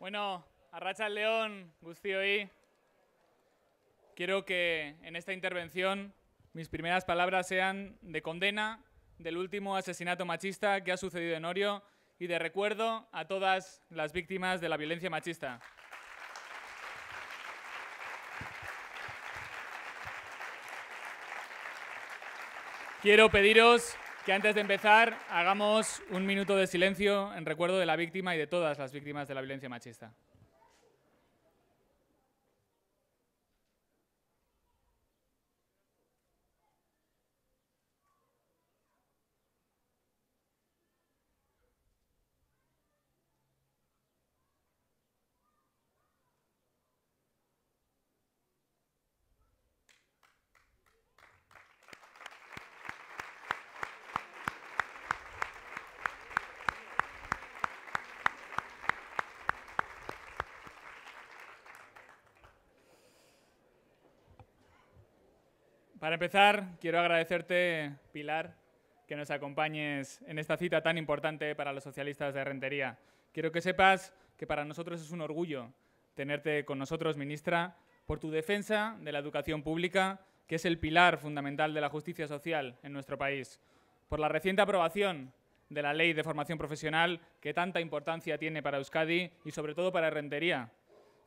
Bueno, Arracha el León, y Quiero que en esta intervención mis primeras palabras sean de condena del último asesinato machista que ha sucedido en Orio y de recuerdo a todas las víctimas de la violencia machista. Quiero pediros que antes de empezar hagamos un minuto de silencio en recuerdo de la víctima y de todas las víctimas de la violencia machista. Para empezar, quiero agradecerte, Pilar, que nos acompañes en esta cita tan importante para los socialistas de Rentería. Quiero que sepas que para nosotros es un orgullo tenerte con nosotros, ministra, por tu defensa de la educación pública, que es el pilar fundamental de la justicia social en nuestro país, por la reciente aprobación de la ley de formación profesional que tanta importancia tiene para Euskadi y sobre todo para Rentería,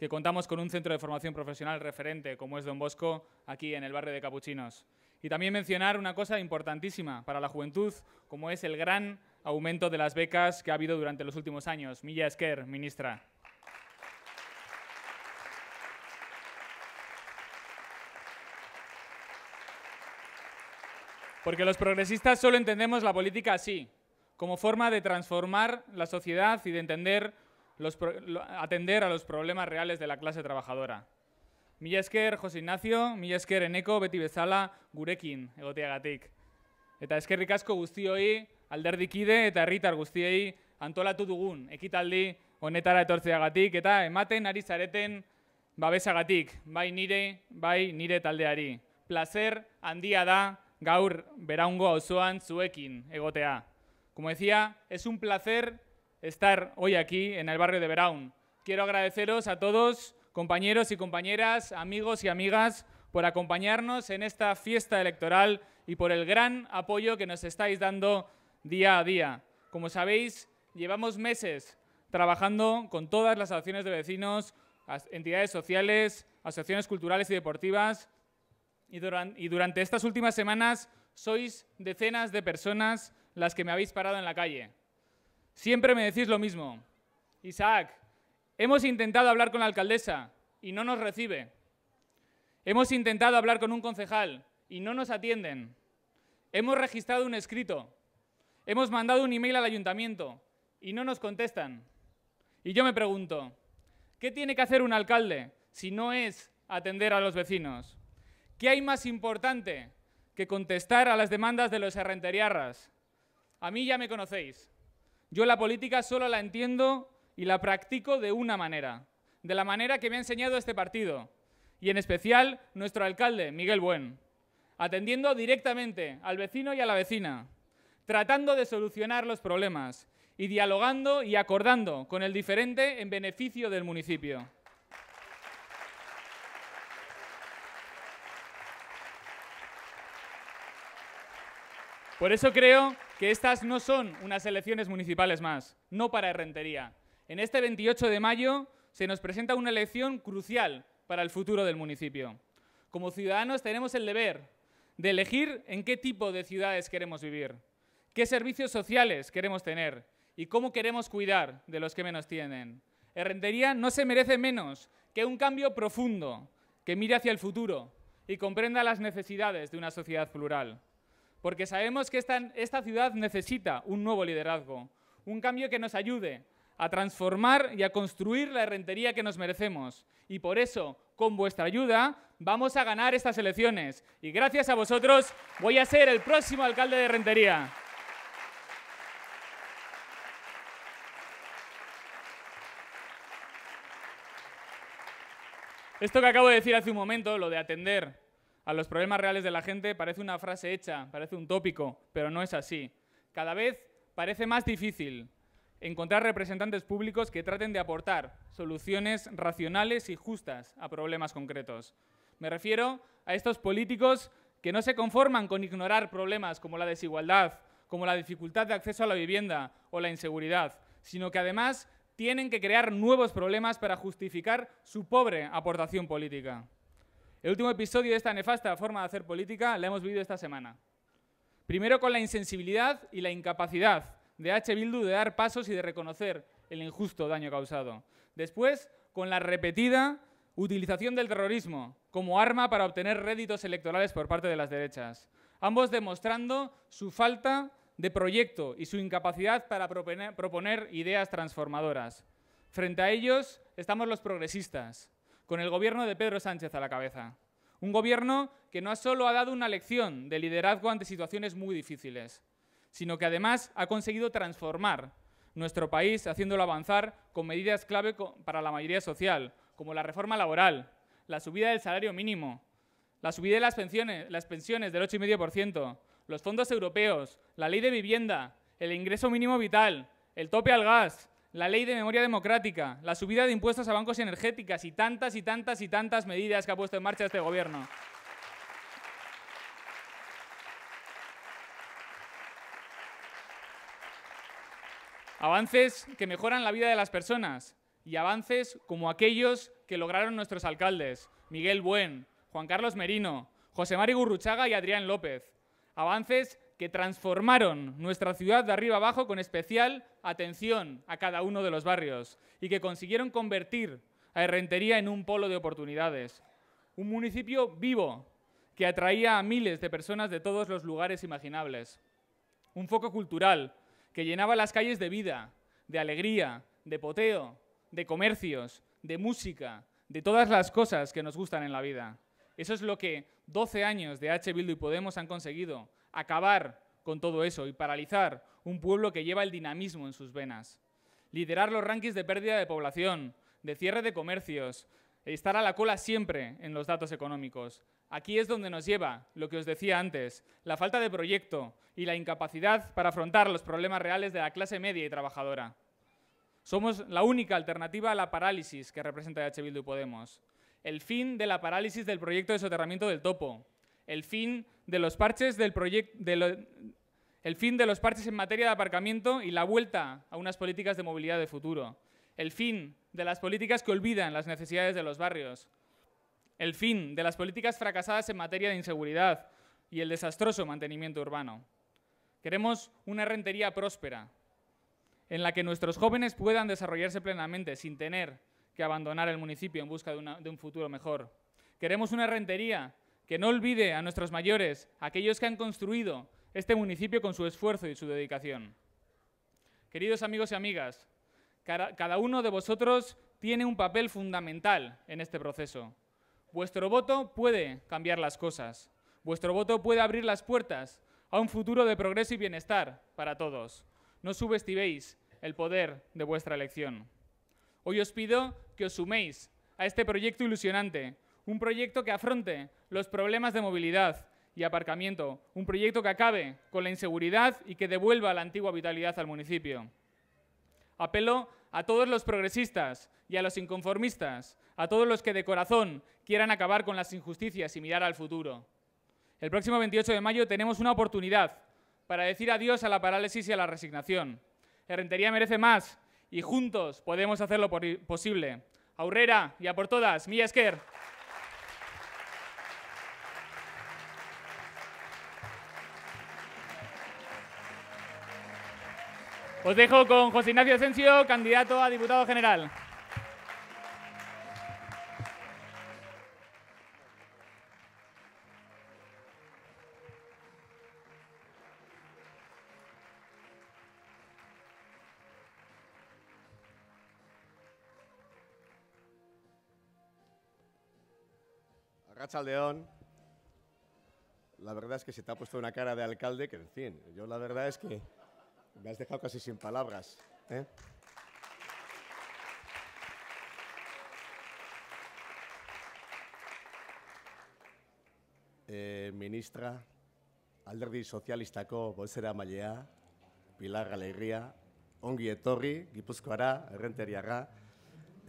que contamos con un centro de formación profesional referente como es Don Bosco aquí en el barrio de Capuchinos. Y también mencionar una cosa importantísima para la juventud, como es el gran aumento de las becas que ha habido durante los últimos años. Milla Esquer, ministra. Porque los progresistas solo entendemos la política así, como forma de transformar la sociedad y de entender los atender a los problemas reales de la clase trabajadora. Millesker, José Ignacio, Millesker, Eneko, Beti Bezala, Gurekin, egoteagatik. Eta eskerrik asko guztioi, alderdikide eta herritar guztiei antolatu dugun, ekitaldi honetara etortzeagatik, eta ematen ari zareten babesagatik, bai nire, bai nire taldeari. Placer handia da gaur beraungo auzoan zuekin egotea. Como decía, es un placer estar hoy aquí en el barrio de Beraun. Quiero agradeceros a todos, compañeros y compañeras, amigos y amigas, por acompañarnos en esta fiesta electoral y por el gran apoyo que nos estáis dando día a día. Como sabéis, llevamos meses trabajando con todas las asociaciones de vecinos, entidades sociales, asociaciones culturales y deportivas, y, y durante estas últimas semanas sois decenas de personas las que me habéis parado en la calle Siempre me decís lo mismo. Isaac, hemos intentado hablar con la alcaldesa y no nos recibe. Hemos intentado hablar con un concejal y no nos atienden. Hemos registrado un escrito. Hemos mandado un email al ayuntamiento y no nos contestan. Y yo me pregunto, ¿qué tiene que hacer un alcalde si no es atender a los vecinos? ¿Qué hay más importante que contestar a las demandas de los serrenteriarras? A mí ya me conocéis. Yo la política solo la entiendo y la practico de una manera, de la manera que me ha enseñado este partido, y en especial nuestro alcalde, Miguel Buen, atendiendo directamente al vecino y a la vecina, tratando de solucionar los problemas y dialogando y acordando con el diferente en beneficio del municipio. Por eso creo que estas no son unas elecciones municipales más, no para Herrentería. En este 28 de mayo se nos presenta una elección crucial para el futuro del municipio. Como ciudadanos tenemos el deber de elegir en qué tipo de ciudades queremos vivir, qué servicios sociales queremos tener y cómo queremos cuidar de los que menos tienen. Herrentería no se merece menos que un cambio profundo que mire hacia el futuro y comprenda las necesidades de una sociedad plural porque sabemos que esta, ciudad necesita un nuevo liderazgo, un cambio que nos ayude a transformar y a construir la rentería que nos merecemos. Y por eso, con vuestra ayuda, vamos a ganar estas elecciones. Y gracias a vosotros voy a ser el próximo alcalde de Rentería. Esto que acabo de decir hace un momento, lo de atender a los problemas reales de la gente parece una frase hecha, parece un tópico, pero no es así. Cada vez parece más difícil encontrar representantes públicos que traten de aportar soluciones racionales y justas a problemas concretos. Me refiero a estos políticos que no se conforman con ignorar problemas como la desigualdad, como la dificultad de acceso a la vivienda o la inseguridad, sino que además tienen que crear nuevos problemas para justificar su pobre aportación política. El último episodio de esta nefasta forma de hacer política la hemos vivido esta semana. Primero con la insensibilidad y la incapacidad de H. Bildu de dar pasos y de reconocer el injusto daño causado. Después, con la repetida utilización del terrorismo como arma para obtener réditos electorales por parte de las derechas. Ambos demostrando su falta de proyecto y su incapacidad para proponer ideas transformadoras. Frente a ellos estamos los progresistas, con el gobierno de Pedro Sánchez a la cabeza. Un gobierno que no solo ha dado una lección de liderazgo ante situaciones muy difíciles, sino que además ha conseguido transformar nuestro país haciéndolo avanzar con medidas clave para la mayoría social, como la reforma laboral, la subida del salario mínimo, la subida de las pensiones, las pensiones del 8,5%, los fondos europeos, la ley de vivienda, el ingreso mínimo vital, el tope al gas, la ley de memoria democrática, la subida de impuestos a bancos y energéticas y tantas y tantas y tantas medidas que ha puesto en marcha este gobierno. Avances que mejoran la vida de las personas y avances como aquellos que lograron nuestros alcaldes, Miguel Buen, Juan Carlos Merino, José Mari Gurruchaga y Adrián López. Avances que transformaron nuestra ciudad de arriba abajo con especial atención a cada uno de los barrios y que consiguieron convertir a Herrentería en un polo de oportunidades. Un municipio vivo que atraía a miles de personas de todos los lugares imaginables. Un foco cultural que llenaba las calles de vida, de alegría, de poteo, de comercios, de música, de todas las cosas que nos gustan en la vida. Eso es lo que 12 años de H. Bildu y Podemos han conseguido acabar con todo eso y paralizar un pueblo que lleva el dinamismo en sus venas. Liderar los rankings de pérdida de población, de cierre de comercios, estar a la cola siempre en los datos económicos. Aquí es donde nos lleva lo que os decía antes, la falta de proyecto y la incapacidad para afrontar los problemas reales de la clase media y trabajadora. Somos la única alternativa a la parálisis que representa H Bildu y Podemos. El fin de la parálisis del proyecto de soterramiento del topo, el fin de los parches el fin de los parches en materia de aparcamiento y la vuelta a unas políticas de movilidad de futuro. El fin de las políticas que olvidan las necesidades de los barrios. El fin de las políticas fracasadas en materia de inseguridad y el desastroso mantenimiento urbano. Queremos una rentería próspera, en la que nuestros jóvenes puedan desarrollarse plenamente sin tener que abandonar el municipio en busca de un futuro mejor. Queremos una rentería que no olvide a nuestros mayores, aquellos que han construido este municipio con su esfuerzo y su dedicación. Queridos amigos y amigas, cada uno de vosotros tiene un papel fundamental en este proceso. Vuestro voto puede cambiar las cosas. Vuestro voto puede abrir las puertas a un futuro de progreso y bienestar para todos. No subestiméis el poder de vuestra elección. Hoy os pido que os suméis a este proyecto ilusionante un proyecto que afronte los problemas de movilidad y aparcamiento. Un proyecto que acabe con la inseguridad y que devuelva la antigua vitalidad al municipio. Apelo a todos los progresistas y a los inconformistas, a todos los que de corazón quieran acabar con las injusticias y mirar al futuro. El próximo 28 de mayo tenemos una oportunidad para decir adiós a la parálisis y a la resignación. rentería merece más y juntos podemos hacerlo posible. Aurrera y a por todas, Mía Os dejo con José Ignacio Asensio, candidato a diputado general. León, la verdad es que se te ha puesto una cara de alcalde que, en fin, yo la verdad es que me dejado casi sin palabras. ¿eh? Eh, ministra, alderdi sozialistako bozera mailea, Pilar Alegria, ongi etorri, gipuzkoara, errenteriaga,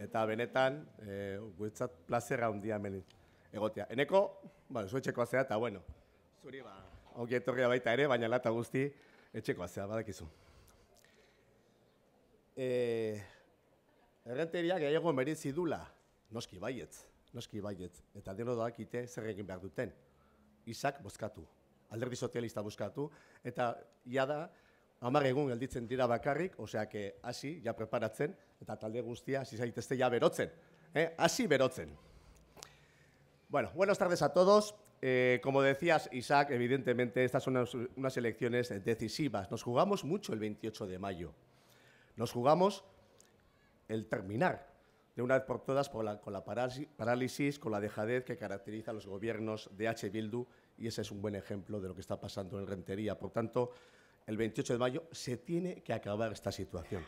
eta benetan, eh, guetzat plazera handia hemen egotea. Eneko, bueno, ba, zuetxeko azea eta bueno, zuri ba, ongi etorria baita ere, baina lata guzti, Etxeko azea, badak izu. E, eh, errenteriak gaiago dula, noski baietz, noski baietz, eta deno doakite ite zer egin behar duten. Isak bozkatu, alderdi sozialista bozkatu, eta jada, hamar egun gelditzen dira bakarrik, oseak hasi ja preparatzen, eta talde guztia, hasi zaitezte ja berotzen. Eh? Asi berotzen. Bueno, buenas tardes a todos. Eh, como decías, Isaac, evidentemente estas son unas, elecciones decisivas. Nos jugamos mucho el 28 de mayo. Nos jugamos el terminar de una vez por todas con la parálisis, con la dejadez que caracteriza a los gobiernos de H. Bildu y ese es un buen ejemplo de lo que está pasando en Rentería. Por tanto, el 28 de mayo se tiene que acabar esta situación.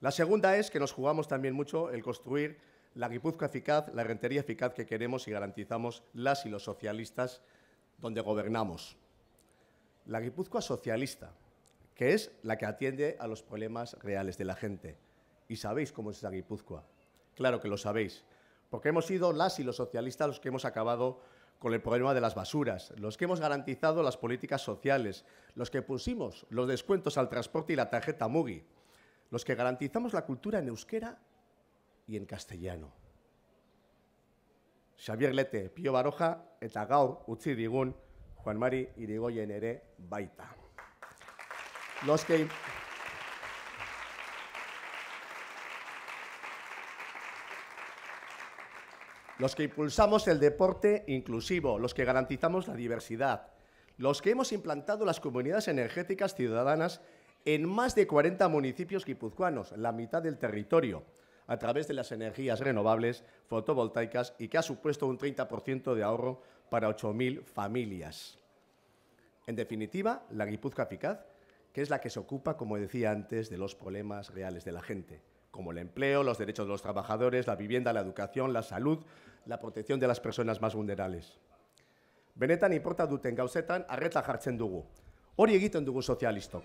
La segunda es que nos jugamos también mucho el construir la Guipúzcoa eficaz, la rentería eficaz que queremos y garantizamos las y los socialistas donde gobernamos. La Guipúzcoa socialista, que es la que atiende a los problemas reales de la gente. Y sabéis cómo es esa Guipúzcoa. Claro que lo sabéis, porque hemos sido las y los socialistas los que hemos acabado con el problema de las basuras, los que hemos garantizado las políticas sociales, los que pusimos los descuentos al transporte y la tarjeta MUGI, los que garantizamos la cultura en euskera y en castellano. Xavier Lete, Pío Baroja eta gaur Juan Mari Irigoyen baita. Los que... Los que impulsamos el deporte inclusivo, los que garantizamos la diversidad, los que hemos implantado las comunidades energéticas ciudadanas en más de 40 municipios guipuzcoanos, la mitad del territorio, a través de las energías renovables fotovoltaicas y que ha supuesto un 30% de ahorro para 8.000 familias. En definitiva, la Guipúzcoa eficaz, que es la que se ocupa, como decía antes, de los problemas reales de la gente, como el empleo, los derechos de los trabajadores, la vivienda, la educación, la salud, la protección de las personas más vulnerables. Benetan importa duten gauzetan arreta jartzen dugu. Hori egiten dugu socialistok.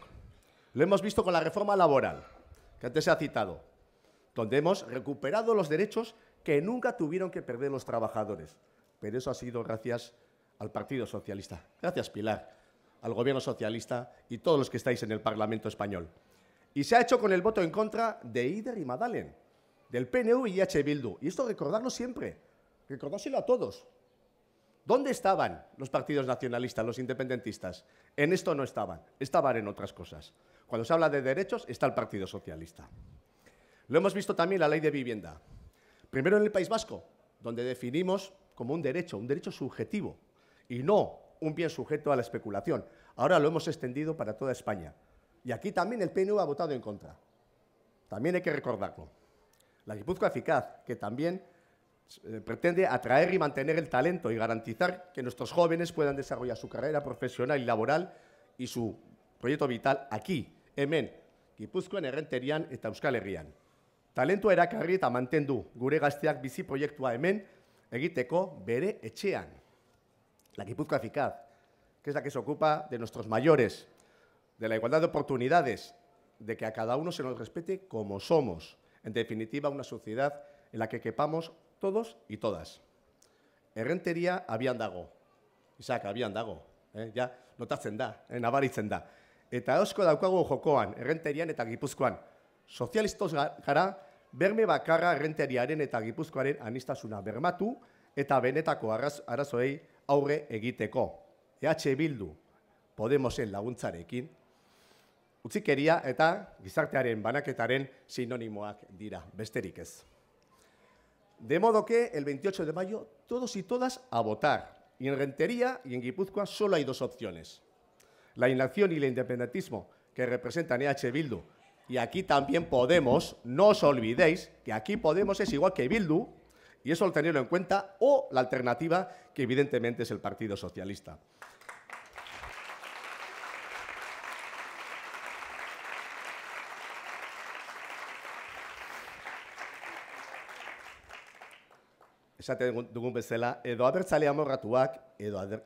Lo hemos visto con la reforma laboral, que antes se ha citado donde hemos recuperado los derechos que nunca tuvieron que perder los trabajadores. Pero eso ha sido gracias al Partido Socialista, gracias Pilar, al Gobierno Socialista y todos los que estáis en el Parlamento español. Y se ha hecho con el voto en contra de Ider y Madalen, del PNU y H. Bildu. Y esto recordarlo siempre, recordárselo a todos. ¿Dónde estaban los partidos nacionalistas, los independentistas? En esto no estaban, estaban en otras cosas. Cuando se habla de derechos está el Partido Socialista. Lo hemos visto también en la ley de vivienda. Primero en el País Vasco, donde definimos como un derecho, un derecho subjetivo, y no un bien sujeto a la especulación. Ahora lo hemos extendido para toda España. Y aquí también el PNV ha votado en contra. También hay que recordarlo. La Guipúzcoa Eficaz, que también eh, pretende atraer y mantener el talento y garantizar que nuestros jóvenes puedan desarrollar su carrera profesional y laboral y su proyecto vital aquí, en Gipuzkoan errenterian y Euskal Herrian talentua erakarri eta mantendu gure gazteak bizi proiektua hemen egiteko bere etxean. La Guipúzcoa Eficaz, que es la que se ocupa de nuestros mayores, de la igualdad de oportunidades, de que a cada uno se nos respete como somos. En definitiva, una sociedad en la que quepamos todos y todas. Errenteria abian dago. Isaac, abian dago. Eh? Ja, notatzen da, eh? nabaritzen da. Eta eusko daukagu jokoan, errenterian eta gipuzkoan. Sozialistos gara, berme bakarra errenteriaren eta gipuzkoaren anistasuna bermatu eta benetako arazoei aurre egiteko. EH Bildu, Podemosen laguntzarekin, utzikeria eta gizartearen banaketaren sinonimoak dira, besterik ez. De modo que, el 28 de mayo, todos y todas a votar. Y en Rentería y en Guipúzcoa solo hay dos opciones. La inacción y el independentismo que representan EH Bildu y aquí también Podemos, no os olvidéis que aquí Podemos es igual que Bildu, y eso al tenerlo en cuenta, o la alternativa, que evidentemente es el Partido Socialista. dugun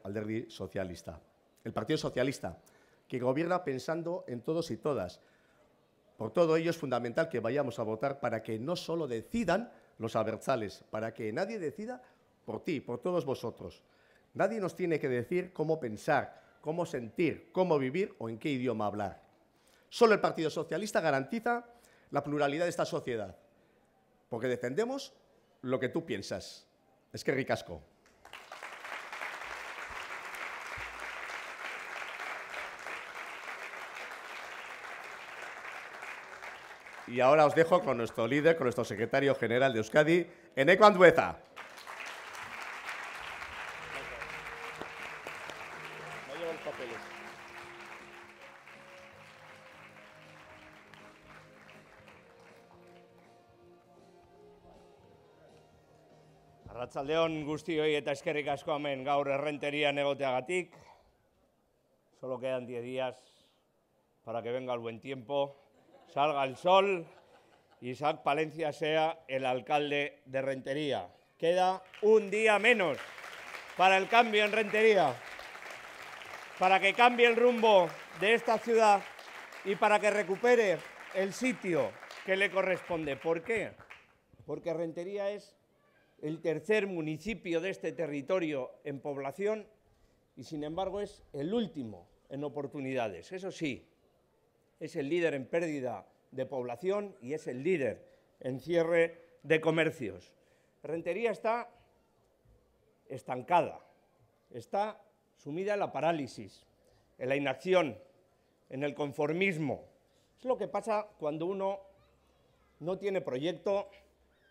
alderdi socialista. El Partido Socialista, que gobierna pensando en todos y todas, por todo ello es fundamental que vayamos a votar para que no solo decidan los abertzales, para que nadie decida por ti, por todos vosotros. Nadie nos tiene que decir cómo pensar, cómo sentir, cómo vivir o en qué idioma hablar. Solo el Partido Socialista garantiza la pluralidad de esta sociedad, porque defendemos lo que tú piensas. Es que ricasco. Y ahora os dejo con nuestro líder, con nuestro secretario general de Euskadi, Eneko Andueza. Arratzaldeon Arratsaldeon hon guztioi eta eskerrik asko hamen gaur errenteria egoteagatik, Solo quedan 10 días para que venga el buen tiempo. salga el sol y Isaac Palencia sea el alcalde de Rentería. Queda un día menos para el cambio en Rentería, para que cambie el rumbo de esta ciudad y para que recupere el sitio que le corresponde. ¿Por qué? Porque Rentería es el tercer municipio de este territorio en población y sin embargo es el último en oportunidades. Eso sí, es el líder en pérdida de población y es el líder en cierre de comercios. Rentería está estancada, está sumida en la parálisis, en la inacción, en el conformismo. Es lo que pasa cuando uno no tiene proyecto,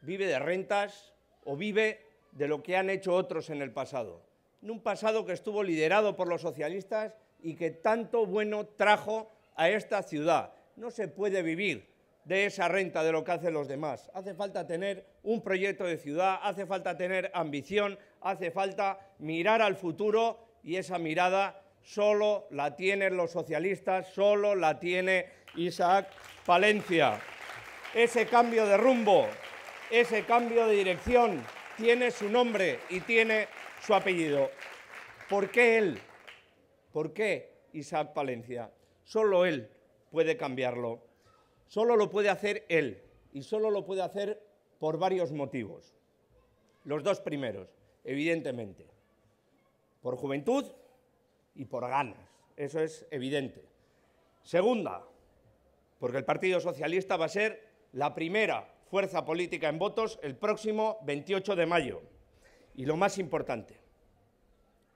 vive de rentas o vive de lo que han hecho otros en el pasado. En un pasado que estuvo liderado por los socialistas y que tanto bueno trajo a esta ciudad. No se puede vivir de esa renta, de lo que hacen los demás. Hace falta tener un proyecto de ciudad, hace falta tener ambición, hace falta mirar al futuro y esa mirada solo la tienen los socialistas, solo la tiene Isaac Palencia. Ese cambio de rumbo, ese cambio de dirección tiene su nombre y tiene su apellido. ¿Por qué él? ¿Por qué Isaac Palencia? Solo Él puede cambiarlo. Solo lo puede hacer Él. Y solo lo puede hacer por varios motivos. Los dos primeros, evidentemente. Por juventud y por ganas. Eso es evidente. Segunda, porque el Partido Socialista va a ser la primera fuerza política en votos el próximo 28 de mayo. Y lo más importante,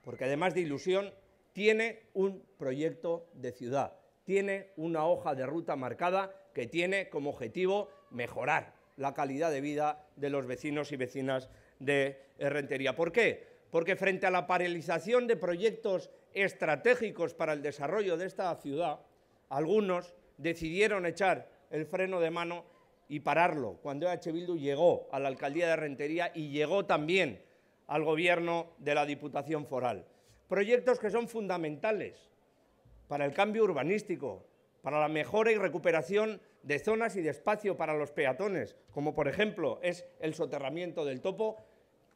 porque además de ilusión, tiene un proyecto de ciudad tiene una hoja de ruta marcada que tiene como objetivo mejorar la calidad de vida de los vecinos y vecinas de Rentería. ¿Por qué? Porque frente a la paralización de proyectos estratégicos para el desarrollo de esta ciudad, algunos decidieron echar el freno de mano y pararlo. Cuando EH Bildu llegó a la alcaldía de Rentería y llegó también al gobierno de la Diputación Foral. Proyectos que son fundamentales para el cambio urbanístico, para la mejora y recuperación de zonas y de espacio para los peatones, como por ejemplo es el soterramiento del topo,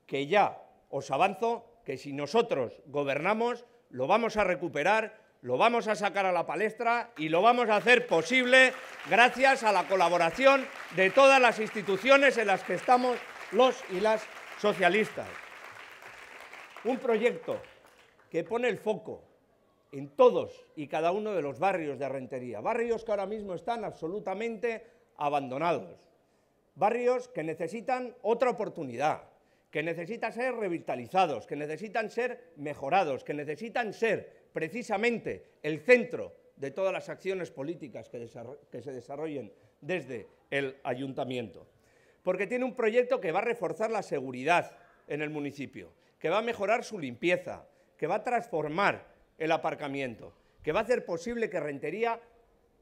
que ya os avanzo que si nosotros gobernamos lo vamos a recuperar, lo vamos a sacar a la palestra y lo vamos a hacer posible gracias a la colaboración de todas las instituciones en las que estamos los y las socialistas. Un proyecto que pone el foco en todos y cada uno de los barrios de Rentería, barrios que ahora mismo están absolutamente abandonados, barrios que necesitan otra oportunidad, que necesitan ser revitalizados, que necesitan ser mejorados, que necesitan ser precisamente el centro de todas las acciones políticas que, que se desarrollen desde el ayuntamiento. Porque tiene un proyecto que va a reforzar la seguridad en el municipio, que va a mejorar su limpieza, que va a transformar el aparcamiento, que va a hacer posible que Rentería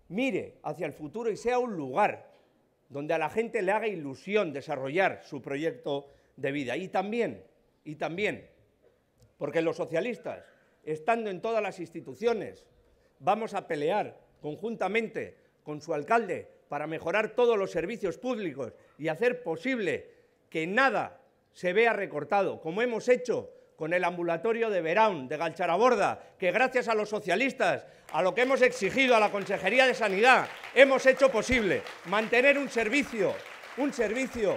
mire hacia el futuro y sea un lugar donde a la gente le haga ilusión desarrollar su proyecto de vida. Y también, y también, porque los socialistas, estando en todas las instituciones, vamos a pelear conjuntamente con su alcalde para mejorar todos los servicios públicos y hacer posible que nada se vea recortado, como hemos hecho con el ambulatorio de Verán, de Galcharaborda, que gracias a los socialistas, a lo que hemos exigido a la Consejería de Sanidad, hemos hecho posible mantener un servicio, un servicio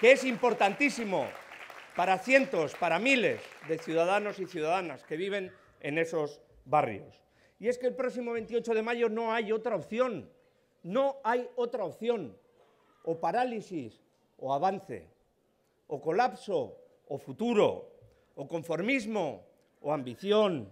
que es importantísimo para cientos, para miles de ciudadanos y ciudadanas que viven en esos barrios. Y es que el próximo 28 de mayo no hay otra opción, no hay otra opción, o parálisis, o avance, o colapso, o futuro, o conformismo, o ambición,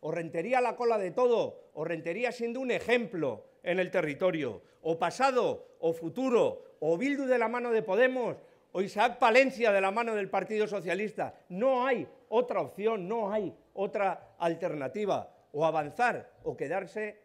o rentería a la cola de todo, o rentería siendo un ejemplo en el territorio, o pasado, o futuro, o Bildu de la mano de Podemos, o Isaac Palencia de la mano del Partido Socialista. No hay otra opción, no hay otra alternativa, o avanzar o quedarse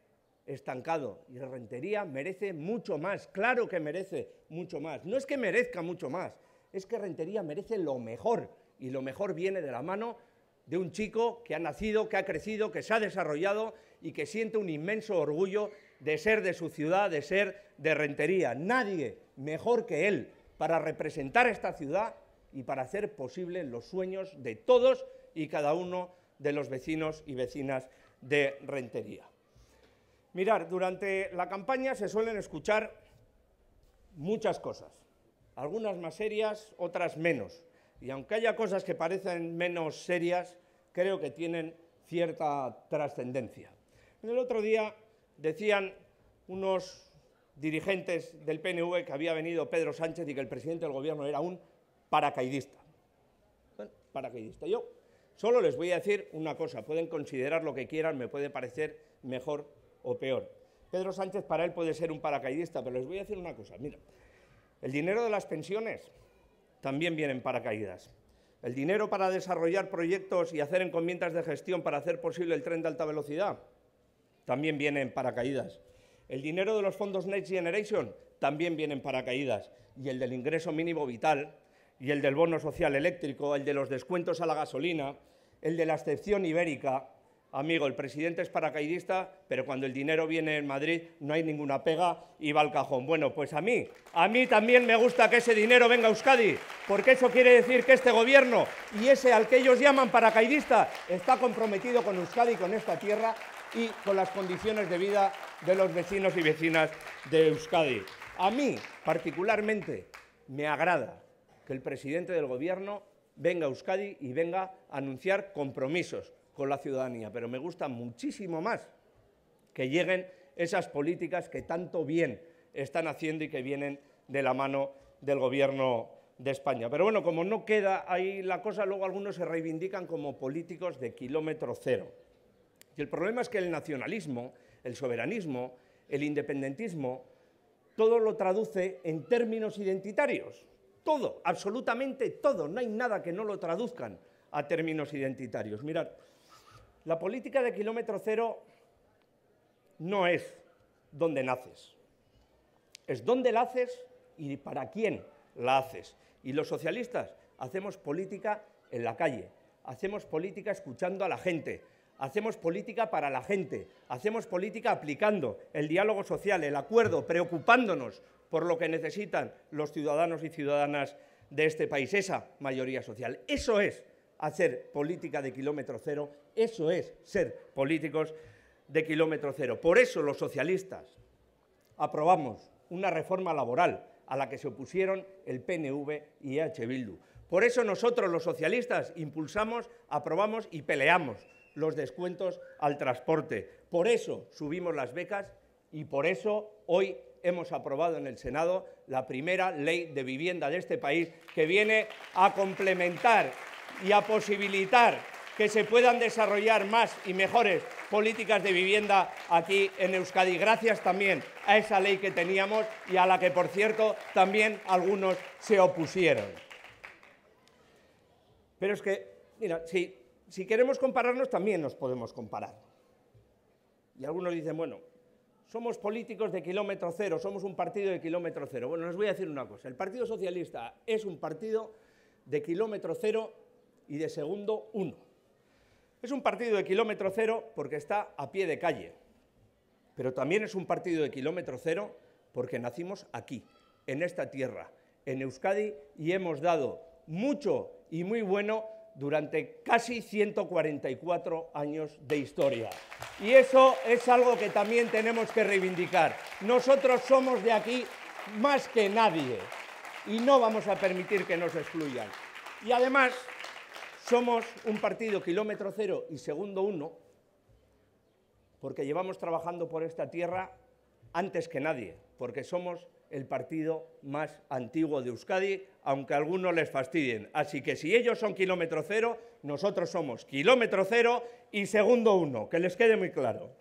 estancado. Y Rentería merece mucho más, claro que merece mucho más. No es que merezca mucho más, es que Rentería merece lo mejor y lo mejor viene de la mano de un chico que ha nacido, que ha crecido, que se ha desarrollado y que siente un inmenso orgullo de ser de su ciudad, de ser de Rentería. Nadie mejor que él para representar esta ciudad y para hacer posible los sueños de todos y cada uno de los vecinos y vecinas de Rentería. Mirar, durante la campaña se suelen escuchar muchas cosas, algunas más serias, otras menos y aunque haya cosas que parecen menos serias, creo que tienen cierta trascendencia. El otro día decían unos dirigentes del PNV que había venido Pedro Sánchez y que el presidente del gobierno era un paracaidista. Bueno, paracaidista. Yo solo les voy a decir una cosa, pueden considerar lo que quieran, me puede parecer mejor o peor. Pedro Sánchez para él puede ser un paracaidista, pero les voy a decir una cosa, mira, el dinero de las pensiones también vienen paracaídas. El dinero para desarrollar proyectos y hacer encomiendas de gestión para hacer posible el tren de alta velocidad también viene en paracaídas. El dinero de los fondos Next Generation también viene en paracaídas. Y el del ingreso mínimo vital, y el del bono social eléctrico, el de los descuentos a la gasolina, el de la excepción ibérica, amigo, el presidente es paracaidista, pero cuando el dinero viene en Madrid no hay ninguna pega y va al cajón. Bueno, pues a mí, a mí también me gusta que ese dinero venga a Euskadi, porque eso quiere decir que este gobierno y ese al que ellos llaman paracaidista está comprometido con Euskadi, con esta tierra y con las condiciones de vida de los vecinos y vecinas de Euskadi. A mí, particularmente, me agrada que el presidente del gobierno venga a Euskadi y venga a anunciar compromisos, con la ciudadanía, pero me gusta muchísimo más que lleguen esas políticas que tanto bien están haciendo y que vienen de la mano del Gobierno de España. Pero bueno, como no queda ahí la cosa, luego algunos se reivindican como políticos de kilómetro cero. Y el problema es que el nacionalismo, el soberanismo, el independentismo, todo lo traduce en términos identitarios. Todo, absolutamente todo. No hay nada que no lo traduzcan a términos identitarios. Mirad, la política de kilómetro cero no es dónde naces, es dónde la haces y para quién la haces. Y los socialistas hacemos política en la calle, hacemos política escuchando a la gente, hacemos política para la gente, hacemos política aplicando el diálogo social, el acuerdo, preocupándonos por lo que necesitan los ciudadanos y ciudadanas de este país, esa mayoría social. Eso es hacer política de kilómetro cero, eso es ser políticos de kilómetro cero. Por eso los socialistas aprobamos una reforma laboral a la que se opusieron el PNV y EH Bildu. Por eso nosotros los socialistas impulsamos, aprobamos y peleamos los descuentos al transporte. Por eso subimos las becas y por eso hoy hemos aprobado en el Senado la primera ley de vivienda de este país que viene a complementar y a posibilitar que se puedan desarrollar más y mejores políticas de vivienda aquí en Euskadi, gracias también a esa ley que teníamos y a la que, por cierto, también algunos se opusieron. Pero es que, mira, si, si queremos compararnos, también nos podemos comparar. Y algunos dicen, bueno, somos políticos de kilómetro cero, somos un partido de kilómetro cero. Bueno, les voy a decir una cosa, el Partido Socialista es un partido de kilómetro cero y de segundo uno. Es un partido de kilómetro cero porque está a pie de calle, pero también es un partido de kilómetro cero porque nacimos aquí, en esta tierra, en Euskadi, y hemos dado mucho y muy bueno durante casi 144 años de historia. Y eso es algo que también tenemos que reivindicar. Nosotros somos de aquí más que nadie y no vamos a permitir que nos excluyan. Y además, somos un partido kilómetro cero y segundo uno porque llevamos trabajando por esta tierra antes que nadie, porque somos el partido más antiguo de Euskadi, aunque algunos les fastidien. Así que si ellos son kilómetro cero, nosotros somos kilómetro cero y segundo uno, que les quede muy claro.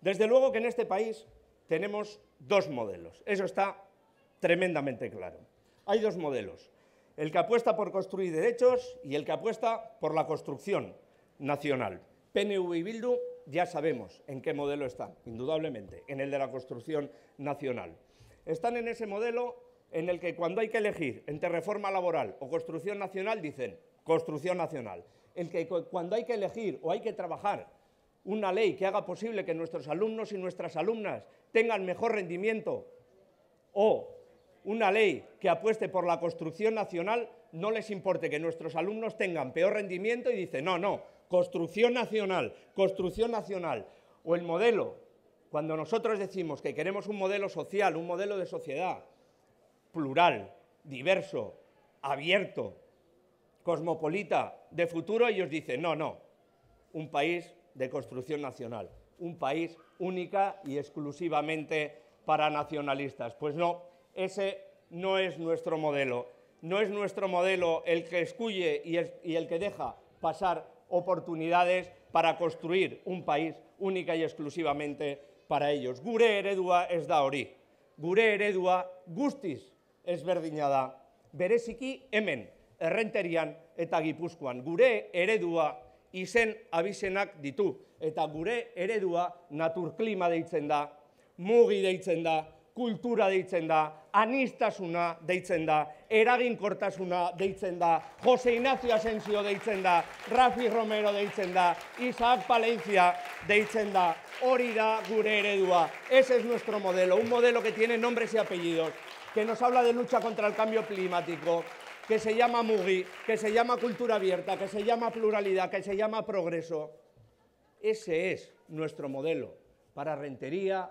Desde luego que en este país tenemos dos modelos, eso está tremendamente claro. Hay dos modelos el que apuesta por construir derechos y el que apuesta por la construcción nacional. PNV y Bildu ya sabemos en qué modelo están, indudablemente, en el de la construcción nacional. Están en ese modelo en el que cuando hay que elegir entre reforma laboral o construcción nacional, dicen construcción nacional. El que cuando hay que elegir o hay que trabajar una ley que haga posible que nuestros alumnos y nuestras alumnas tengan mejor rendimiento o una ley que apueste por la construcción nacional, no les importe que nuestros alumnos tengan peor rendimiento y dice, no, no, construcción nacional, construcción nacional. O el modelo, cuando nosotros decimos que queremos un modelo social, un modelo de sociedad plural, diverso, abierto, cosmopolita, de futuro, ellos dicen, no, no, un país de construcción nacional, un país única y exclusivamente para nacionalistas. Pues no, ese no es nuestro modelo. No es nuestro modelo el que excluye y el, y el que deja pasar oportunidades para construir un país única y exclusivamente para ellos. Gure eredua ez da hori. Gure eredua gustis es da. Bereziki hemen, errenterian eta gipuzkoan. Gure eredua izen abisenak ditu. Eta gure eredua naturklima deitzen da, mugi deitzen da, de kultura deitzen de anistasuna deitzen da, eraginkortasuna de da, José Ignacio Asensio de da, Rafi Romero de da, Isaac Palencia de da, Orida gure eredua. Ese es nuestro modelo, un modelo que tiene nombres y apellidos, que nos habla de lucha contra el cambio climático, que se llama Mugi, que se llama cultura abierta, que se llama pluralidad, que se llama progreso. Ese es nuestro modelo para Rentería,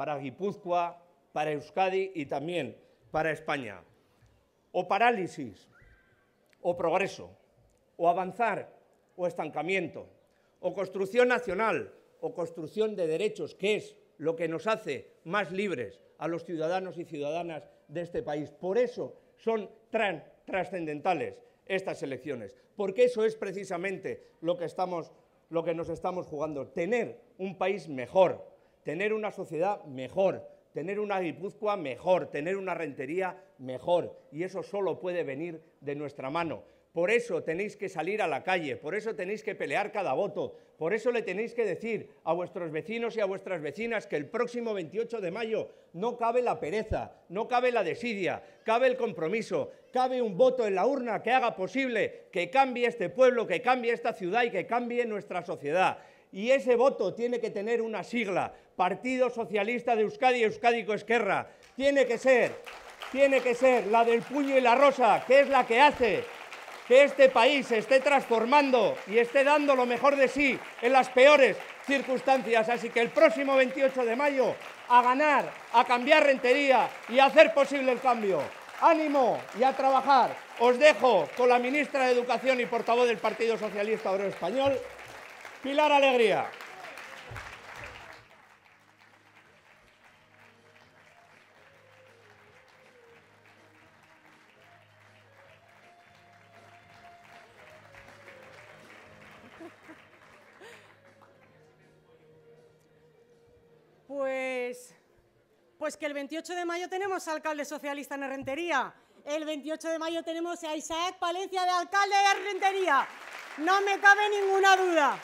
para Guipúzcoa, para Euskadi y también para España. O parálisis, o progreso, o avanzar, o estancamiento, o construcción nacional, o construcción de derechos, que es lo que nos hace más libres a los ciudadanos y ciudadanas de este país. Por eso son trascendentales estas elecciones, porque eso es precisamente lo que, estamos, lo que nos estamos jugando, tener un país mejor, tener una sociedad mejor, tener una Guipúzcoa mejor, tener una rentería mejor. Y eso solo puede venir de nuestra mano. Por eso tenéis que salir a la calle, por eso tenéis que pelear cada voto, por eso le tenéis que decir a vuestros vecinos y a vuestras vecinas que el próximo 28 de mayo no cabe la pereza, no cabe la desidia, cabe el compromiso, cabe un voto en la urna que haga posible que cambie este pueblo, que cambie esta ciudad y que cambie nuestra sociedad y ese voto tiene que tener una sigla, Partido Socialista de Euskadi, y Euskadi Tiene que ser, tiene que ser la del puño y la rosa, que es la que hace que este país se esté transformando y esté dando lo mejor de sí en las peores circunstancias. Así que el próximo 28 de mayo, a ganar, a cambiar rentería y a hacer posible el cambio. Ánimo y a trabajar. Os dejo con la ministra de Educación y portavoz del Partido Socialista Obrero Español, Pilar Alegría. Pues, pues que el 28 de mayo tenemos alcalde socialista en Rentería. El 28 de mayo tenemos a Isaac Palencia de alcalde de Rentería. No me cabe ninguna duda.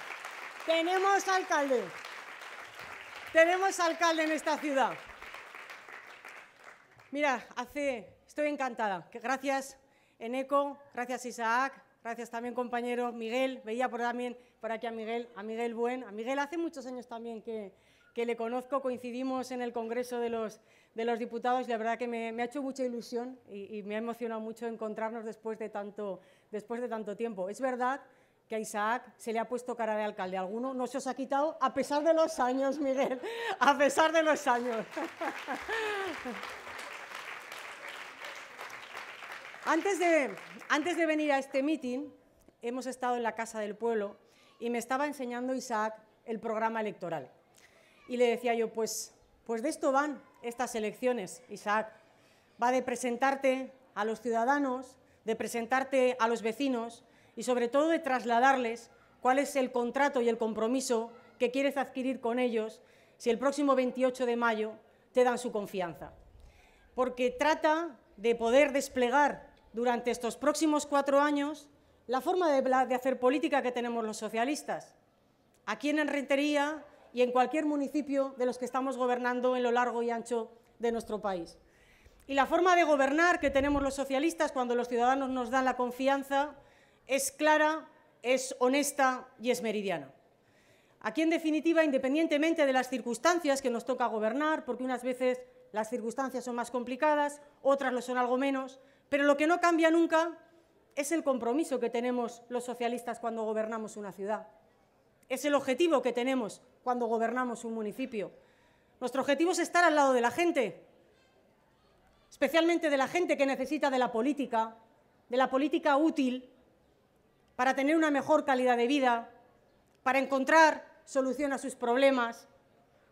Tenemos alcalde. Tenemos alcalde en esta ciudad. Mira, hace, estoy encantada. Gracias, Eneco, gracias, Isaac, gracias también, compañero Miguel. Veía por, también por aquí a Miguel, a Miguel Buen. A Miguel hace muchos años también que, le conozco, coincidimos en el Congreso de los, Diputados y la verdad que me, ha hecho mucha ilusión y, me ha emocionado mucho encontrarnos después de, tanto, después de tanto tiempo. Es verdad que a Isaac se le ha puesto cara de alcalde. ¿Alguno no se os ha quitado? A pesar de los años, Miguel, a pesar de los años. Antes de, venir a este meeting, hemos estado en la Casa del Pueblo y me estaba enseñando Isaac el programa electoral. Y le decía yo, pues, pues de esto van estas elecciones, Isaac. Va de presentarte a los ciudadanos, de presentarte a los vecinos, y sobre todo de trasladarles cuál es el contrato y el compromiso que quieres adquirir con ellos si el próximo 28 de mayo te dan su confianza. Porque trata de poder desplegar durante estos próximos cuatro años la forma de, hacer política que tenemos los socialistas. Aquí en Rentería y en cualquier municipio de los que estamos gobernando en lo largo y ancho de nuestro país. Y la forma de gobernar que tenemos los socialistas cuando los ciudadanos nos dan la confianza es clara, es honesta y es meridiana. Aquí, en definitiva, independientemente de las circunstancias que nos toca gobernar, porque unas veces las circunstancias son más complicadas, otras lo son algo menos, pero lo que no cambia nunca es el compromiso que tenemos los socialistas cuando gobernamos una ciudad. Es el objetivo que tenemos cuando gobernamos un municipio. Nuestro objetivo es estar al lado de la gente, especialmente de la gente que necesita de la política, de la política útil, para tener una mejor calidad de vida, para encontrar solución a sus problemas,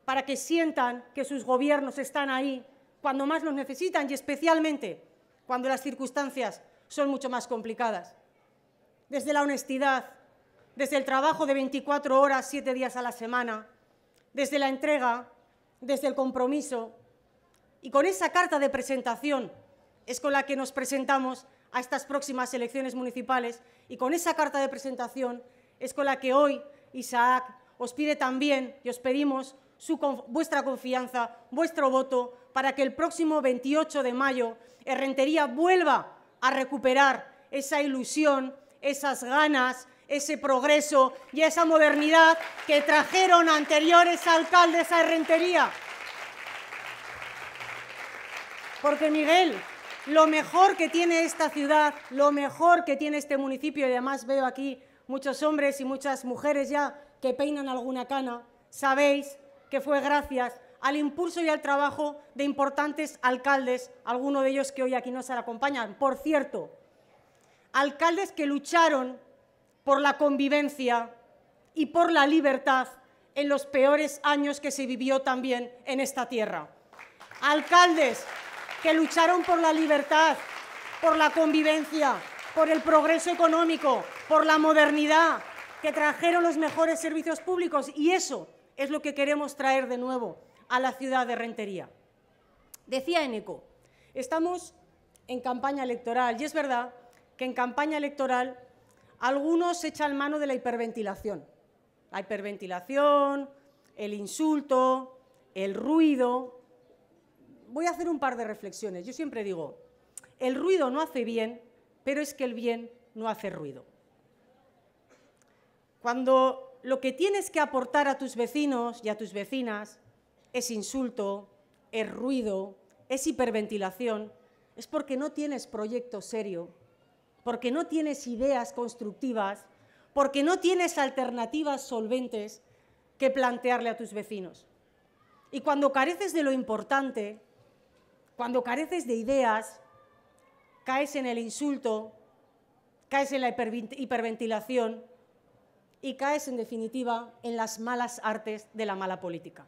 para que sientan que sus gobiernos están ahí cuando más los necesitan y especialmente cuando las circunstancias son mucho más complicadas. Desde la honestidad, desde el trabajo de 24 horas, 7 días a la semana, desde la entrega, desde el compromiso. Y con esa carta de presentación es con la que nos presentamos a estas próximas elecciones municipales y con esa carta de presentación es con la que hoy Isaac os pide también y os pedimos su, vuestra confianza, vuestro voto, para que el próximo 28 de mayo Errentería vuelva a recuperar esa ilusión, esas ganas, ese progreso y esa modernidad que trajeron anteriores alcaldes a Errentería. Porque Miguel, lo mejor que tiene esta ciudad, lo mejor que tiene este municipio, y además veo aquí muchos hombres y muchas mujeres ya que peinan alguna cana, sabéis que fue gracias al impulso y al trabajo de importantes alcaldes, algunos de ellos que hoy aquí nos acompañan. Por cierto, alcaldes que lucharon por la convivencia y por la libertad en los peores años que se vivió también en esta tierra. Alcaldes que lucharon por la libertad, por la convivencia, por el progreso económico, por la modernidad, que trajeron los mejores servicios públicos y eso es lo que queremos traer de nuevo a la ciudad de Rentería. Decía Eneco, estamos en campaña electoral y es verdad que en campaña electoral algunos se echan mano de la hiperventilación. La hiperventilación, el insulto, el ruido, voy a hacer un par de reflexiones. Yo siempre digo, el ruido no hace bien, pero es que el bien no hace ruido. Cuando lo que tienes que aportar a tus vecinos y a tus vecinas es insulto, es ruido, es hiperventilación, es porque no tienes proyecto serio, porque no tienes ideas constructivas, porque no tienes alternativas solventes que plantearle a tus vecinos. Y cuando careces de lo importante, cuando careces de ideas, caes en el insulto, caes en la hiperventilación y caes, en definitiva, en las malas artes de la mala política.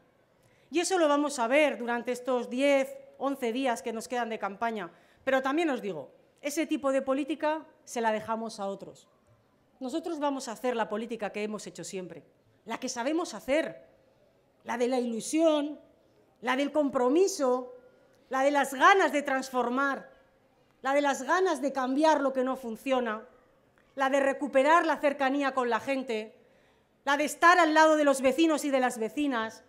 Y eso lo vamos a ver durante estos 10, 11 días que nos quedan de campaña. Pero también os digo, ese tipo de política se la dejamos a otros. Nosotros vamos a hacer la política que hemos hecho siempre, la que sabemos hacer, la de la ilusión, la del compromiso, la de las ganas de transformar, la de las ganas de cambiar lo que no funciona, la de recuperar la cercanía con la gente, la de estar al lado de los vecinos y de las vecinas,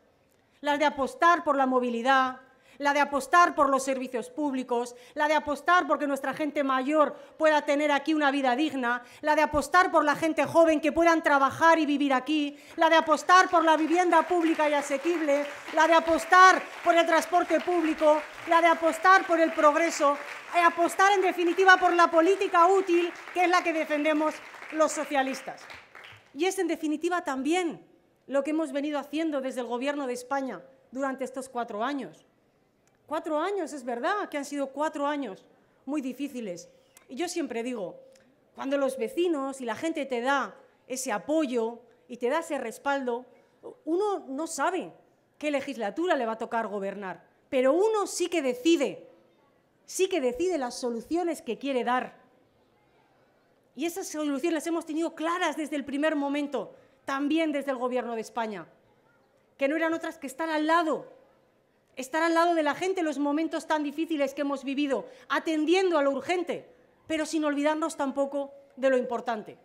la de apostar por la movilidad, la de apostar por los servicios públicos, la de apostar porque nuestra gente mayor pueda tener aquí una vida digna, la de apostar por la gente joven que puedan trabajar y vivir aquí, la de apostar por la vivienda pública y asequible, la de apostar por el transporte público, la de apostar por el progreso, y apostar en definitiva por la política útil que es la que defendemos los socialistas. Y es en definitiva también lo que hemos venido haciendo desde el Gobierno de España durante estos cuatro años. Cuatro años, es verdad que han sido cuatro años muy difíciles. Y yo siempre digo, cuando los vecinos y la gente te da ese apoyo y te da ese respaldo, uno no sabe qué legislatura le va a tocar gobernar, pero uno sí que decide, sí que decide las soluciones que quiere dar. Y esas soluciones las hemos tenido claras desde el primer momento, también desde el Gobierno de España, que no eran otras que estar al lado estar al lado de la gente en los momentos tan difíciles que hemos vivido, atendiendo a lo urgente, pero sin olvidarnos tampoco de lo importante.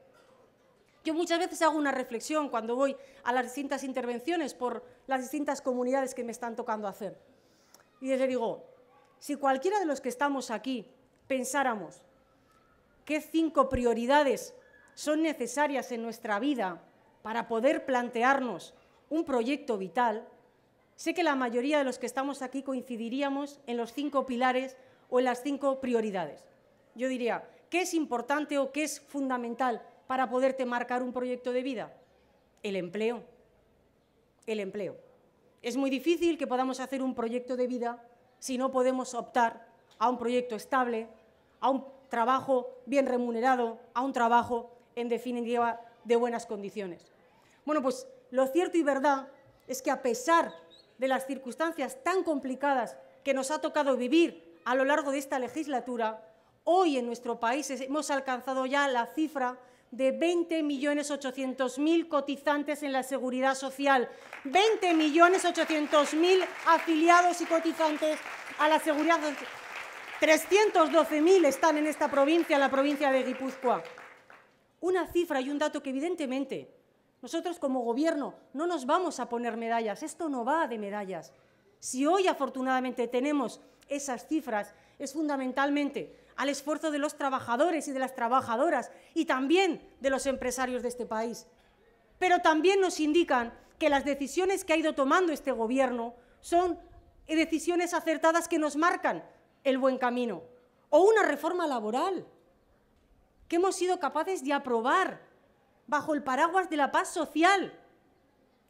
Yo muchas veces hago una reflexión cuando voy a las distintas intervenciones por las distintas comunidades que me están tocando hacer. Y les digo, si cualquiera de los que estamos aquí pensáramos qué cinco prioridades son necesarias en nuestra vida para poder plantearnos un proyecto vital, Sé que la mayoría de los que estamos aquí coincidiríamos en los cinco pilares o en las cinco prioridades. Yo diría, ¿qué es importante o qué es fundamental para poderte marcar un proyecto de vida? El empleo. El empleo. Es muy difícil que podamos hacer un proyecto de vida si no podemos optar a un proyecto estable, a un trabajo bien remunerado, a un trabajo, en definitiva, de buenas condiciones. Bueno, pues lo cierto y verdad es que a pesar de las circunstancias tan complicadas que nos ha tocado vivir a lo largo de esta legislatura, hoy en nuestro país hemos alcanzado ya la cifra de 20.800.000 cotizantes en la seguridad social, 20.800.000 afiliados y cotizantes a la seguridad social. 312.000 están en esta provincia, la provincia de Guipúzcoa. Una cifra y un dato que evidentemente nosotros como gobierno no nos vamos a poner medallas, esto no va de medallas. Si hoy afortunadamente tenemos esas cifras, es fundamentalmente al esfuerzo de los trabajadores y de las trabajadoras y también de los empresarios de este país. Pero también nos indican que las decisiones que ha ido tomando este Gobierno son decisiones acertadas que nos marcan el buen camino. O una reforma laboral que hemos sido capaces de aprobar bajo el paraguas de la paz social.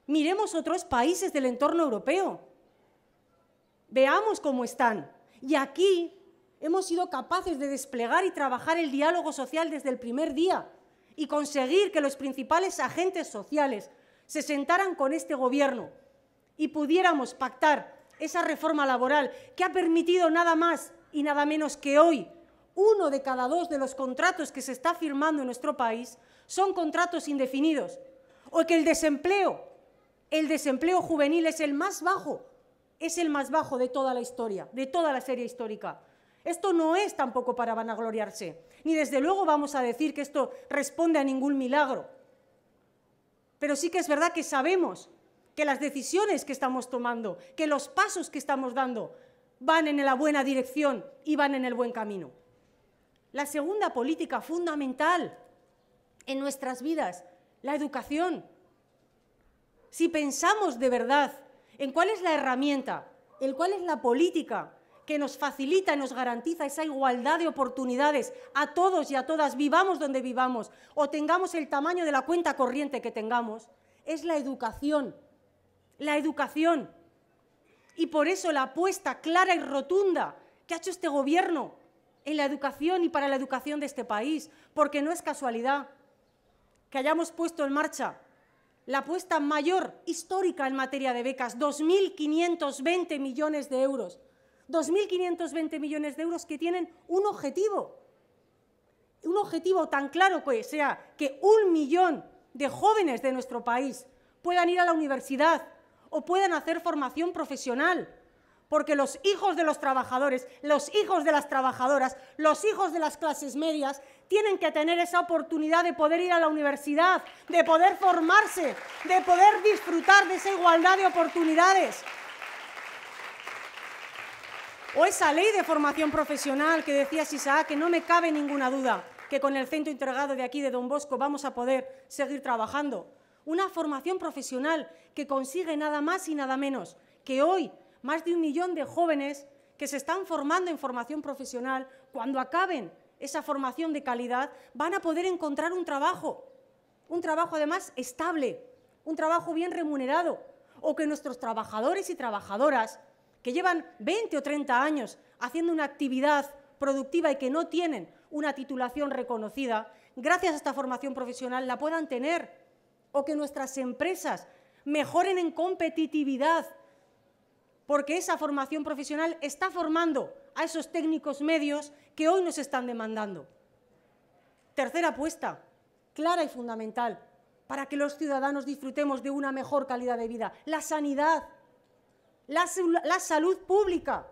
Miremos otros países del entorno europeo. Veamos cómo están. Y aquí hemos sido capaces de desplegar y trabajar el diálogo social desde el primer día y conseguir que los principales agentes sociales se sentaran con este Gobierno y pudiéramos pactar esa reforma laboral que ha permitido nada más y nada menos que hoy uno de cada dos de los contratos que se está firmando en nuestro país son contratos indefinidos. O que el desempleo, el desempleo juvenil es el más bajo, es el más bajo de toda la historia, de toda la serie histórica. Esto no es tampoco para vanagloriarse, ni desde luego vamos a decir que esto responde a ningún milagro. Pero sí que es verdad que sabemos que las decisiones que estamos tomando, que los pasos que estamos dando van en la buena dirección y van en el buen camino. La segunda política fundamental en nuestras vidas, la educación. Si pensamos de verdad en cuál es la herramienta, en cuál es la política que nos facilita y nos garantiza esa igualdad de oportunidades a todos y a todas, vivamos donde vivamos o tengamos el tamaño de la cuenta corriente que tengamos, es la educación. La educación. Y por eso la apuesta clara y rotunda que ha hecho este Gobierno en la educación y para la educación de este país, porque no es casualidad que hayamos puesto en marcha la apuesta mayor histórica en materia de becas, 2.520 millones de euros. 2.520 millones de euros que tienen un objetivo, un objetivo tan claro que pues, sea que un millón de jóvenes de nuestro país puedan ir a la universidad o puedan hacer formación profesional, porque los hijos de los trabajadores, los hijos de las trabajadoras, los hijos de las clases medias tienen que tener esa oportunidad de poder ir a la universidad, de poder formarse, de poder disfrutar de esa igualdad de oportunidades. O esa ley de formación profesional que decía Sisa, que no me cabe ninguna duda que con el centro integrado de aquí de Don Bosco vamos a poder seguir trabajando. Una formación profesional que consigue nada más y nada menos que hoy más de un millón de jóvenes que se están formando en formación profesional, cuando acaben esa formación de calidad, van a poder encontrar un trabajo, un trabajo además estable, un trabajo bien remunerado, o que nuestros trabajadores y trabajadoras que llevan 20 o 30 años haciendo una actividad productiva y que no tienen una titulación reconocida, gracias a esta formación profesional la puedan tener, o que nuestras empresas mejoren en competitividad, porque esa formación profesional está formando a esos técnicos medios que hoy nos están demandando. Tercera apuesta, clara y fundamental, para que los ciudadanos disfrutemos de una mejor calidad de vida, la sanidad, la, salud pública.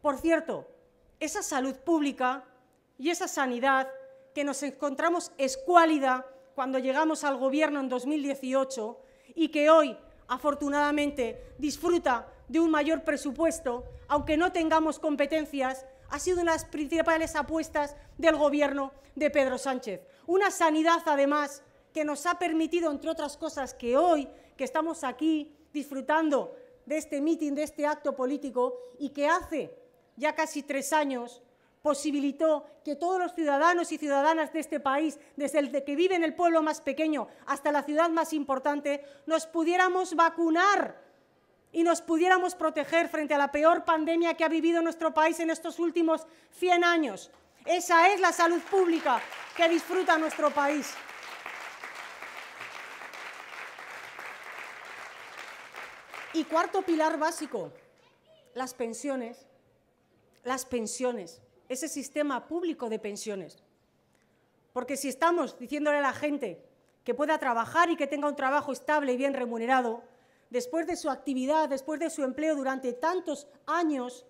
Por cierto, esa salud pública y esa sanidad que nos encontramos escuálida cuando llegamos al Gobierno en 2018 y que hoy, afortunadamente, disfruta de un mayor presupuesto, aunque no tengamos competencias, ha sido una de las principales apuestas del Gobierno de Pedro Sánchez. Una sanidad, además, que nos ha permitido, entre otras cosas, que hoy, que estamos aquí disfrutando de este mitin, de este acto político, y que hace ya casi tres años posibilitó que todos los ciudadanos y ciudadanas de este país, desde el que vive en el pueblo más pequeño hasta la ciudad más importante, nos pudiéramos vacunar y nos pudiéramos proteger frente a la peor pandemia que ha vivido nuestro país en estos últimos 100 años. Esa es la salud pública que disfruta nuestro país. Y cuarto pilar básico, las pensiones. Las pensiones, ese sistema público de pensiones. Porque si estamos diciéndole a la gente que pueda trabajar y que tenga un trabajo estable y bien remunerado, después de su actividad, después de su empleo durante tantos años,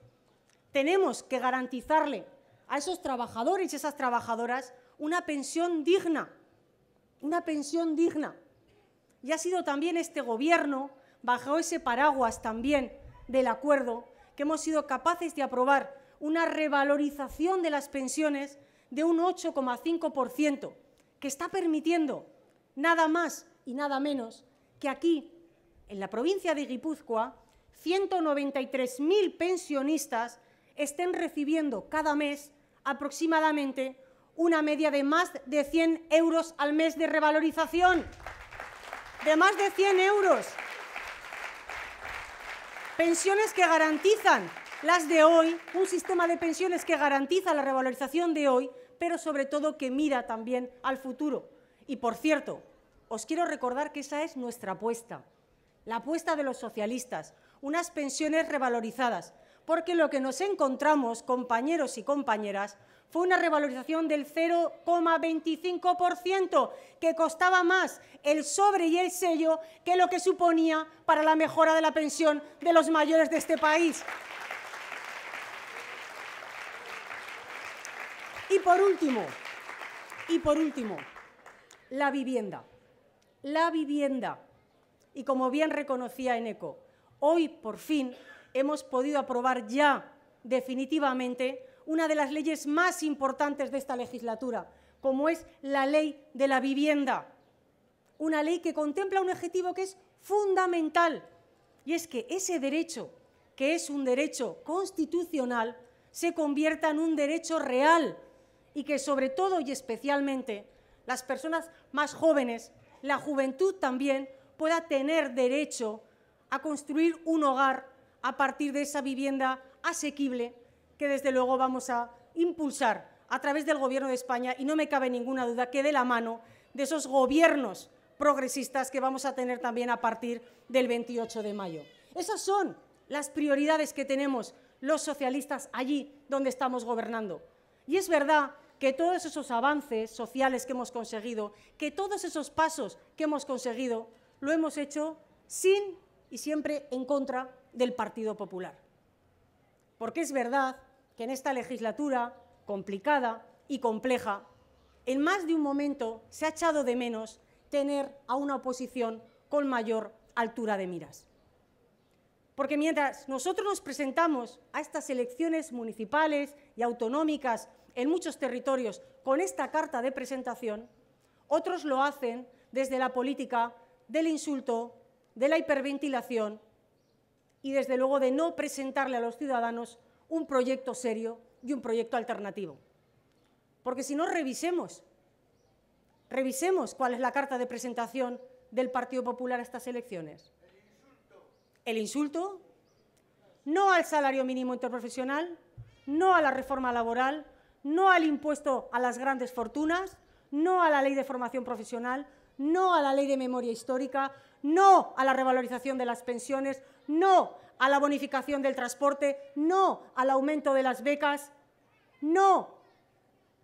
tenemos que garantizarle a esos trabajadores y esas trabajadoras una pensión digna, una pensión digna. Y ha sido también este Gobierno, bajo ese paraguas también del acuerdo, que hemos sido capaces de aprobar una revalorización de las pensiones de un 8,5%, que está permitiendo nada más y nada menos que aquí en la provincia de Guipúzcoa 193.000 pensionistas estén recibiendo cada mes aproximadamente una media de más de 100 euros al mes de revalorización. De más de 100 euros. Pensiones que garantizan las de hoy, un sistema de pensiones que garantiza la revalorización de hoy, pero sobre todo que mira también al futuro. Y por cierto, os quiero recordar que esa es nuestra apuesta la apuesta de los socialistas, unas pensiones revalorizadas, porque lo que nos encontramos, compañeros y compañeras, fue una revalorización del 0,25%, que costaba más el sobre y el sello que lo que suponía para la mejora de la pensión de los mayores de este país. Y por último, y por último, la vivienda. La vivienda y como bien reconocía Eneco, hoy por fin hemos podido aprobar ya definitivamente una de las leyes más importantes de esta legislatura, como es la ley de la vivienda. Una ley que contempla un objetivo que es fundamental, y es que ese derecho, que es un derecho constitucional, se convierta en un derecho real y que sobre todo y especialmente las personas más jóvenes, la juventud también, pueda tener derecho a construir un hogar a partir de esa vivienda asequible que desde luego vamos a impulsar a través del Gobierno de España y no me cabe ninguna duda que de la mano de esos gobiernos progresistas que vamos a tener también a partir del 28 de mayo. Esas son las prioridades que tenemos los socialistas allí donde estamos gobernando. Y es verdad que todos esos avances sociales que hemos conseguido, que todos esos pasos que hemos conseguido, lo hemos hecho sin y siempre en contra del Partido Popular. Porque es verdad que en esta legislatura complicada y compleja, en más de un momento se ha echado de menos tener a una oposición con mayor altura de miras. Porque mientras nosotros nos presentamos a estas elecciones municipales y autonómicas en muchos territorios con esta carta de presentación, otros lo hacen desde la política del insulto, de la hiperventilación y, desde luego, de no presentarle a los ciudadanos un proyecto serio y un proyecto alternativo. Porque si no, revisemos, revisemos cuál es la carta de presentación del Partido Popular a estas elecciones. El insulto, no al salario mínimo interprofesional, no a la reforma laboral, no al impuesto a las grandes fortunas, no a la ley de formación profesional, no a la ley de memoria histórica, no a la revalorización de las pensiones, no a la bonificación del transporte, no al aumento de las becas, no,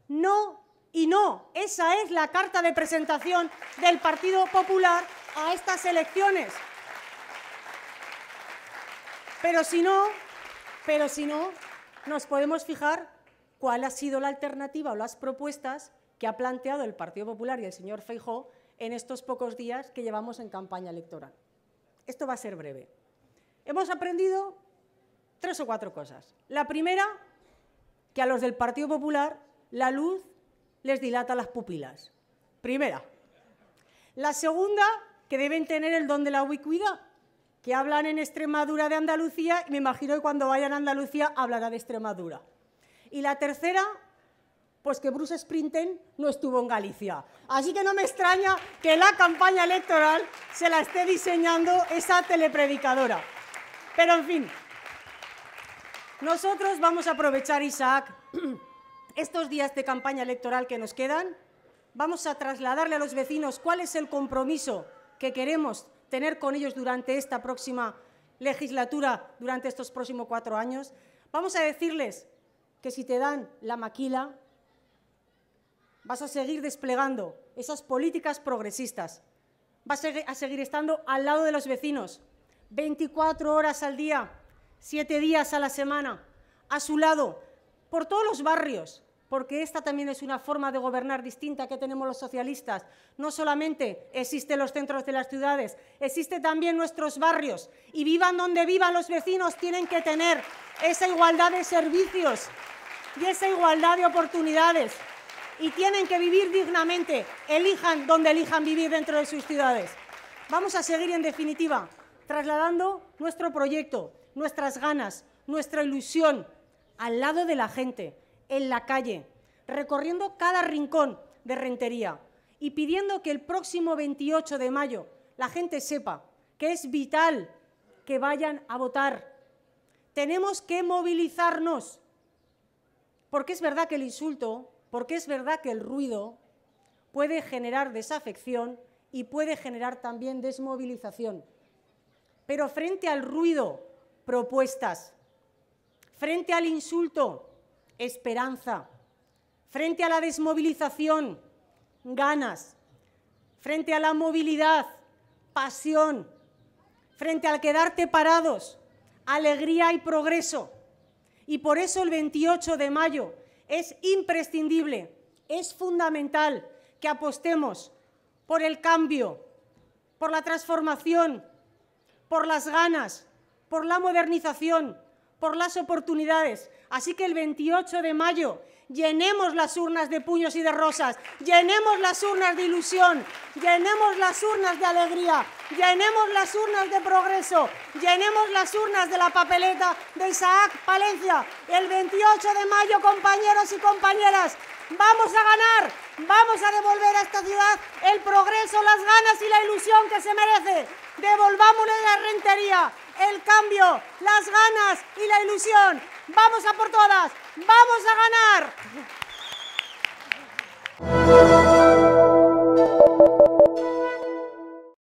no y no. Esa es la carta de presentación del Partido Popular a estas elecciones. Pero si no, pero si no, nos podemos fijar cuál ha sido la alternativa o las propuestas que ha planteado el Partido Popular y el señor Feijóo en estos pocos días que llevamos en campaña electoral. Esto va a ser breve. Hemos aprendido tres o cuatro cosas. La primera, que a los del Partido Popular la luz les dilata las pupilas. Primera. La segunda, que deben tener el don de la ubicuidad, que hablan en Extremadura de Andalucía y me imagino que cuando vayan a Andalucía hablará de Extremadura. Y la tercera, pues que Bruce Sprinten no estuvo en Galicia. Así que no me extraña que la campaña electoral se la esté diseñando esa telepredicadora. Pero en fin, nosotros vamos a aprovechar, Isaac, estos días de campaña electoral que nos quedan, vamos a trasladarle a los vecinos cuál es el compromiso que queremos tener con ellos durante esta próxima legislatura, durante estos próximos cuatro años. Vamos a decirles que si te dan la maquila, vas a seguir desplegando esas políticas progresistas, vas a seguir estando al lado de los vecinos, 24 horas al día, 7 días a la semana, a su lado, por todos los barrios, porque esta también es una forma de gobernar distinta que tenemos los socialistas. No solamente existen los centros de las ciudades, existen también nuestros barrios y vivan donde vivan los vecinos tienen que tener esa igualdad de servicios y esa igualdad de oportunidades y tienen que vivir dignamente, elijan donde elijan vivir dentro de sus ciudades. Vamos a seguir, en definitiva, trasladando nuestro proyecto, nuestras ganas, nuestra ilusión al lado de la gente, en la calle, recorriendo cada rincón de Rentería y pidiendo que el próximo 28 de mayo la gente sepa que es vital que vayan a votar. Tenemos que movilizarnos, porque es verdad que el insulto porque es verdad que el ruido puede generar desafección y puede generar también desmovilización. Pero frente al ruido, propuestas. Frente al insulto, esperanza. Frente a la desmovilización, ganas. Frente a la movilidad, pasión. Frente al quedarte parados, alegría y progreso. Y por eso el 28 de mayo es imprescindible, es fundamental que apostemos por el cambio, por la transformación, por las ganas, por la modernización, por las oportunidades. Así que el 28 de mayo Llenemos las urnas de puños y de rosas, llenemos las urnas de ilusión, llenemos las urnas de alegría, llenemos las urnas de progreso, llenemos las urnas de la papeleta de Isaac Palencia el 28 de mayo, compañeros y compañeras. Vamos a ganar, vamos a devolver a esta ciudad el progreso, las ganas y la ilusión que se merece. Devolvámosle la rentería, el cambio, las ganas y la ilusión. Vamos a por todas. ¡Vamos a ganar!